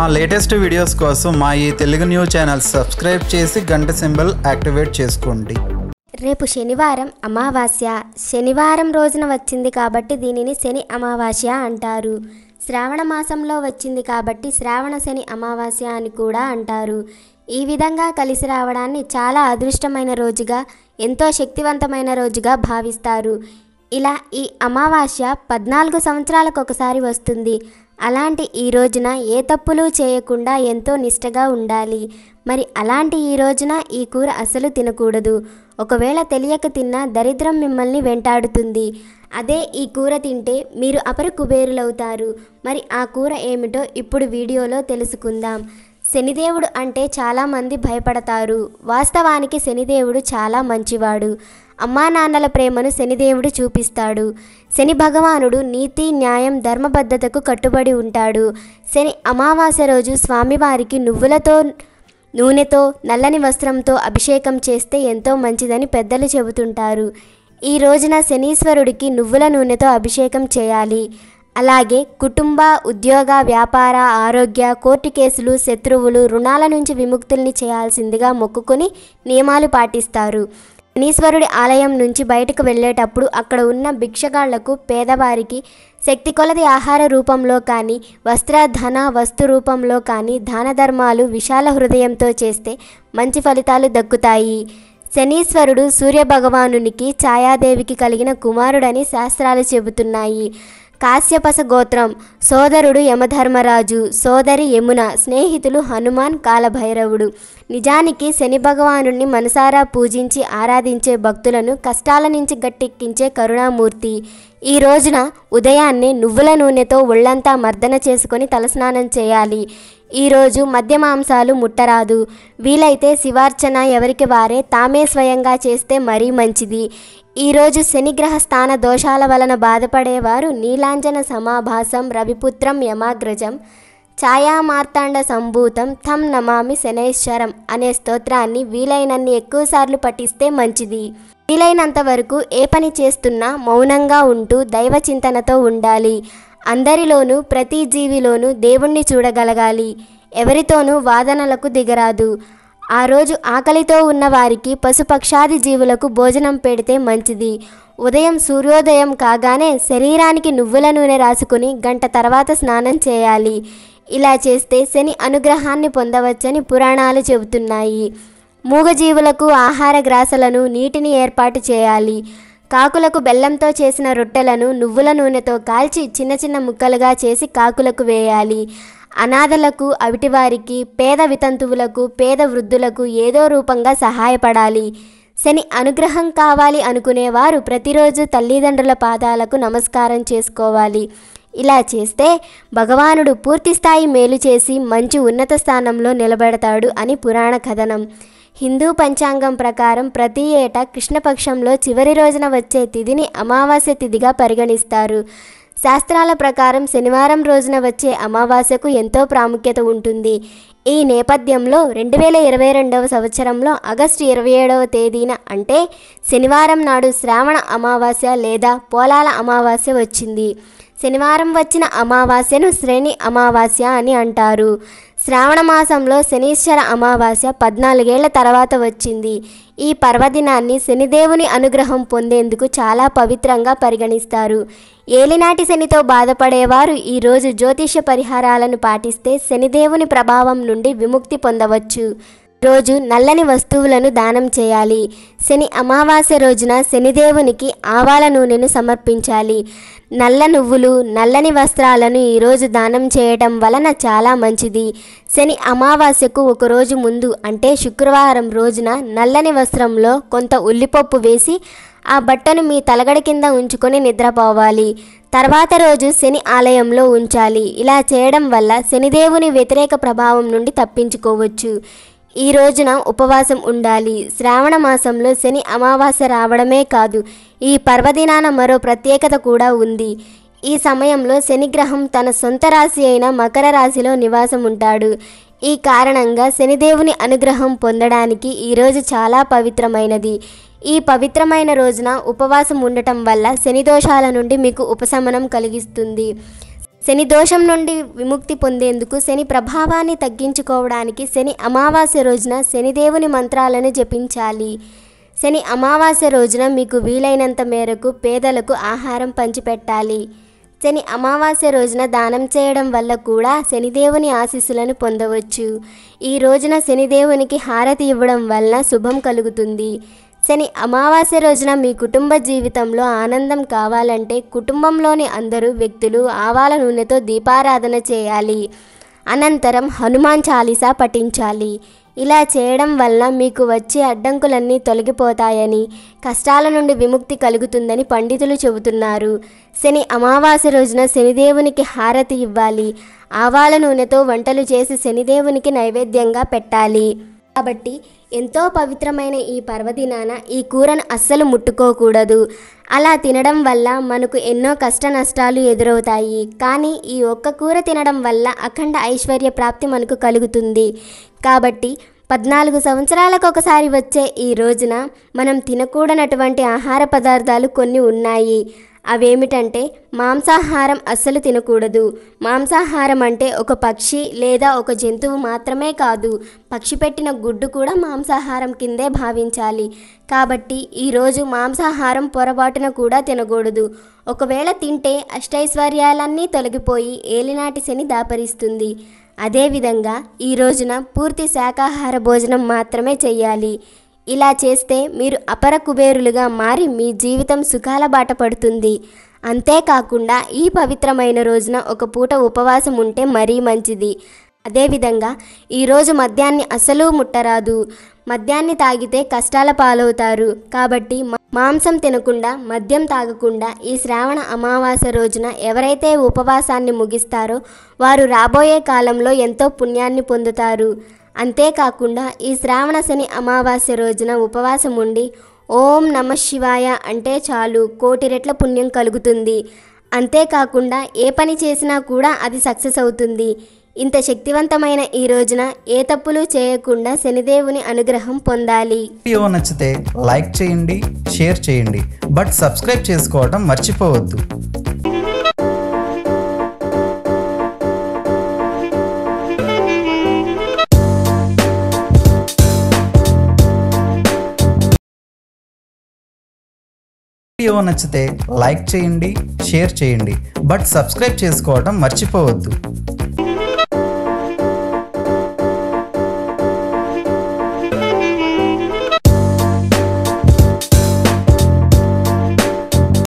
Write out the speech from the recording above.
మా latest videos కోసం మా ఈ తెలుగు న్యూస్ ఛానల్ సబ్స్క్రైబ్ చేసి గంట సింబల్ యాక్టివేట్ చేసుకోండి రేపు శనివారం అమావాస్య శనివారం రోజున వచ్చింది కాబట్టి దీనిని శని అమావాస్య అంటారు శ్రావణ మాసంలో వచ్చింది కాబట్టి శ్రావణ శని అమావాస్య అని కూడా అంటారు ఈ విధంగా కలిసి రావడాన్ని చాలా అదృష్టమైన రోజుగా ఎంతో శక్తివంతమైన రోజుగా భావిస్తారు ఇలా ఈ అమావాస్య పద్నాలుగు సంవత్సరాలకు ఒకసారి వస్తుంది అలాంటి ఈ రోజున ఏ తప్పులు చేయకుండా ఎంతో నిష్టగా ఉండాలి మరి అలాంటి ఈ రోజున ఈ కూర అసలు తినకూడదు ఒకవేళ తెలియక తిన్నా దరిద్రం మిమ్మల్ని వెంటాడుతుంది అదే ఈ కూర తింటే మీరు అపర కుబేరులవుతారు మరి ఆ కూర ఏమిటో ఇప్పుడు వీడియోలో తెలుసుకుందాం శనిదేవుడు అంటే చాలామంది భయపడతారు వాస్తవానికి శనిదేవుడు చాలా మంచివాడు అమ్మా నాన్నల ప్రేమను శనిదేవుడు చూపిస్తాడు శని భగవానుడు నీతి న్యాయం ధర్మబద్ధతకు కట్టుబడి ఉంటాడు శని అమావాస్య రోజు స్వామివారికి నువ్వులతో నూనెతో నల్లని వస్త్రంతో అభిషేకం చేస్తే ఎంతో మంచిదని పెద్దలు చెబుతుంటారు ఈ రోజున శనీశ్వరుడికి నువ్వుల నూనెతో అభిషేకం చేయాలి అలాగే కుటుంబ ఉద్యోగ వ్యాపార ఆరోగ్య కోర్టు కేసులు శత్రువులు రుణాల నుంచి విముక్తుల్ని చేయాల్సిందిగా మొక్కుకొని నియమాలు పాటిస్తారు శనీశ్వరుడి ఆలయం నుంచి బయటకు వెళ్ళేటప్పుడు అక్కడ ఉన్న భిక్షగాళ్లకు పేదవారికి శక్తి కొలది ఆహార రూపంలో కానీ వస్త్ర ధన వస్తు రూపంలో కానీ దాన ధర్మాలు విశాల హృదయంతో చేస్తే మంచి ఫలితాలు దక్కుతాయి శనీశ్వరుడు సూర్యభగవానునికి ఛాయాదేవికి కలిగిన కుమారుడని శాస్త్రాలు చెబుతున్నాయి కాశ్యపస గోత్రం సోదరుడు యమధర్మరాజు సోదరి యమున స్నేహితులు హనుమాన్ కాలభైరవుడు నిజానికి శని భగవానుడిని మనసారా పూజించి ఆరాధించే భక్తులను కష్టాల నుంచి గట్టెక్కించే కరుణామూర్తి ఈ రోజున ఉదయాన్నే నువ్వుల నూనెతో ఒళ్ళంతా మర్దన చేసుకొని తలస్నానం చేయాలి ఈరోజు మద్య మాంసాలు ముట్టరాదు వీలైతే శివార్చన ఎవరికి వారే తామే స్వయంగా చేస్తే మరీ మంచిది ఈరోజు శనిగ్రహ స్థాన దోషాల వలన బాధపడేవారు నీలాంజన సమాభాసం రవిపుత్రం యమాగ్రజం ఛాయామార్తాండ సంభూతం థం నమామి శనేశ్వరం అనే స్తోత్రాన్ని వీలైనన్ని ఎక్కువసార్లు పఠిస్తే మంచిది వీలైనంత వరకు ఏ పని చేస్తున్నా మౌనంగా ఉంటూ దైవ చింతనతో ఉండాలి అందరిలోనూ ప్రతి జీవిలోనూ దేవుణ్ణి చూడగలగాలి ఎవరితోనూ వాదనలకు దిగరాదు ఆ రోజు ఆకలితో ఉన్న వారికి పశుపక్షాది జీవులకు భోజనం పెడితే మంచిది ఉదయం సూర్యోదయం కాగానే శరీరానికి నువ్వుల నూనె రాసుకుని గంట తర్వాత స్నానం చేయాలి ఇలా చేస్తే శని అనుగ్రహాన్ని పొందవచ్చని పురాణాలు చెబుతున్నాయి మూగజీవులకు ఆహార గ్రాసలను నీటిని ఏర్పాటు చేయాలి కాకులకు బెల్లంతో చేసిన రొట్టెలను నువ్వుల నూనెతో కాల్చి చిన్న చిన్న ముక్కలుగా చేసి కాకులకు వేయాలి అనాథలకు అవిటివారికి పేద వితంతువులకు పేద వృద్ధులకు ఏదో రూపంగా సహాయపడాలి శని అనుగ్రహం కావాలి అనుకునేవారు ప్రతిరోజు తల్లిదండ్రుల పాదాలకు నమస్కారం చేసుకోవాలి ఇలా చేస్తే భగవానుడు పూర్తిస్థాయి మేలు చేసి మంచి ఉన్నత స్థానంలో నిలబెడతాడు అని పురాణ కథనం హిందూ పంచాంగం ప్రకారం ప్రతి ఏటా కృష్ణపక్షంలో చివరి రోజున వచ్చే తిథిని అమావాస్య తిథిగా పరిగణిస్తారు శాస్త్రాల ప్రకారం శనివారం రోజున వచ్చే అమావాస్యకు ఎంతో ప్రాముఖ్యత ఉంటుంది ఈ నేపథ్యంలో రెండు వేల ఇరవై రెండవ సంవత్సరంలో ఆగస్టు ఇరవై ఏడవ తేదీన అంటే శనివారం నాడు శ్రావణ అమావాస్య లేదా పోలాల అమావాస్య వచ్చింది శనివారం వచ్చిన అమావాస్యను శ్రేణి అమావాస్య అని అంటారు శ్రావణ మాసంలో శనీశ్వర అమావాస్య పద్నాలుగేళ్ల తర్వాత వచ్చింది ఈ పర్వదినాన్ని శనిదేవుని అనుగ్రహం పొందేందుకు చాలా పవిత్రంగా పరిగణిస్తారు ఏలినాటి శనితో బాధపడేవారు ఈరోజు జ్యోతిష పరిహారాలను పాటిస్తే శనిదేవుని ప్రభావం నుండి విముక్తి పొందవచ్చు రోజు నల్లని వస్తువులను దానం చేయాలి శని అమావాస్య రోజున శనిదేవునికి ఆవాల నూనెను సమర్పించాలి నల్ల నువ్వులు నల్లని వస్త్రాలను ఈరోజు దానం చేయటం వలన చాలా మంచిది శని అమావాస్యకు ఒకరోజు ముందు అంటే శుక్రవారం రోజున నల్లని వస్త్రంలో కొంత ఉల్లిపప్పు వేసి ఆ బట్టను మీ తలగడ కింద ఉంచుకొని నిద్రపోవాలి తర్వాత రోజు శని ఆలయంలో ఉంచాలి ఇలా చేయడం వల్ల శనిదేవుని వ్యతిరేక ప్రభావం నుండి తప్పించుకోవచ్చు ఈ రోజున ఉపవాసం ఉండాలి శ్రావణ మాసంలో శని అమావాస్య రావడమే కాదు ఈ పర్వదినాన మరో ప్రత్యేకత కూడా ఉంది ఈ సమయంలో శనిగ్రహం తన సొంత రాశి అయిన మకర రాశిలో నివాసం ఉంటాడు ఈ కారణంగా శనిదేవుని అనుగ్రహం పొందడానికి ఈరోజు చాలా పవిత్రమైనది ఈ పవిత్రమైన రోజున ఉపవాసం ఉండటం వల్ల శని దోషాల నుండి మీకు ఉపశమనం కలిగిస్తుంది శని దోషం నుండి విముక్తి పొందేందుకు శని ప్రభావాన్ని తగ్గించుకోవడానికి శని అమావాస్య రోజున శనిదేవుని మంత్రాలను జపించాలి శని అమావాస్య రోజున మీకు వీలైనంత మేరకు పేదలకు ఆహారం పంచిపెట్టాలి శని అమావాస్య రోజున దానం చేయడం వల్ల కూడా శనిదేవుని ఆశీస్సులను పొందవచ్చు ఈ రోజున శనిదేవునికి హారతి ఇవ్వడం వల్ల శుభం కలుగుతుంది శని అమావాస్య రోజున మీ కుటుంబ జీవితంలో ఆనందం కావాలంటే కుటుంబంలోని అందరూ వ్యక్తులు ఆవాల నూనెతో దీపారాధన చేయాలి అనంతరం హనుమాన్ చాలీసా పఠించాలి ఇలా చేయడం వల్ల మీకు వచ్చే అడ్డంకులన్నీ తొలగిపోతాయని కష్టాల నుండి విముక్తి కలుగుతుందని పండితులు చెబుతున్నారు శని అమావాస్య రోజున శనిదేవునికి హారతి ఇవ్వాలి ఆవాల నూనెతో వంటలు చేసి శనిదేవునికి నైవేద్యంగా పెట్టాలి కాబట్టి ఎంతో పవిత్రమైన ఈ పర్వదినాన ఈ కూరను అస్సలు ముట్టుకోకూడదు అలా తినడం వల్ల మనకు ఎన్నో కష్ట నష్టాలు ఎదురవుతాయి కానీ ఈ ఒక్క కూర తినడం వల్ల అఖండ ఐశ్వర్య ప్రాప్తి మనకు కలుగుతుంది కాబట్టి పద్నాలుగు సంవత్సరాలకు ఒకసారి వచ్చే ఈ రోజున మనం తినకూడనటువంటి ఆహార పదార్థాలు కొన్ని ఉన్నాయి అవేమిటంటే మాంసాహారం అస్సలు తినకూడదు మాంసాహారం అంటే ఒక పక్షి లేదా ఒక జంతువు మాత్రమే కాదు పక్షి పెట్టిన గుడ్డు కూడా మాంసాహారం కిందే భావించాలి కాబట్టి ఈరోజు మాంసాహారం పొరపాటున కూడా తినకూడదు ఒకవేళ తింటే అష్టైశ్వర్యాలన్నీ తొలగిపోయి ఏలినాటి శని దాపరిస్తుంది అదేవిధంగా ఈ రోజున పూర్తి శాకాహార భోజనం మాత్రమే చేయాలి ఇలా చేస్తే మీరు అపర కుబేరులుగా మారి మీ జీవితం సుఖాల బాట పడుతుంది అంతేకాకుండా ఈ పవిత్రమైన రోజున ఒక పూట ఉపవాసం ఉంటే మరీ మంచిది అదేవిధంగా ఈరోజు మద్యాన్ని అసలు ముట్టరాదు మద్యాన్ని తాగితే కష్టాల పాలవుతారు కాబట్టి మాంసం తినకుండా మద్యం తాగకుండా ఈ శ్రావణ అమావాస రోజున ఎవరైతే ఉపవాసాన్ని ముగిస్తారో వారు రాబోయే కాలంలో ఎంతో పుణ్యాన్ని పొందుతారు అంతేకాకుండా ఈ శ్రావణ శని అమావాస్య రోజున ఉపవాసం ఉండి ఓం నమ శివాయ అంటే చాలు కోటి రెట్ల పుణ్యం కలుగుతుంది అంతేకాకుండా ఏ పని చేసినా కూడా అది సక్సెస్ అవుతుంది ఇంత శక్తివంతమైన ఈ రోజున ఏ తప్పులు చేయకుండా శనిదేవుని అనుగ్రహం పొందాలి వీడియో నచ్చితే లైక్ చేయండి షేర్ చేయండి బట్ సబ్స్క్రైబ్ చేసుకోవడం మర్చిపోవద్దు వీడియో నచ్చితే లైక్ చేయండి షేర్ చేయండి బట్ సబ్స్క్రైబ్ చేసుకోవడం మర్చిపోవద్దు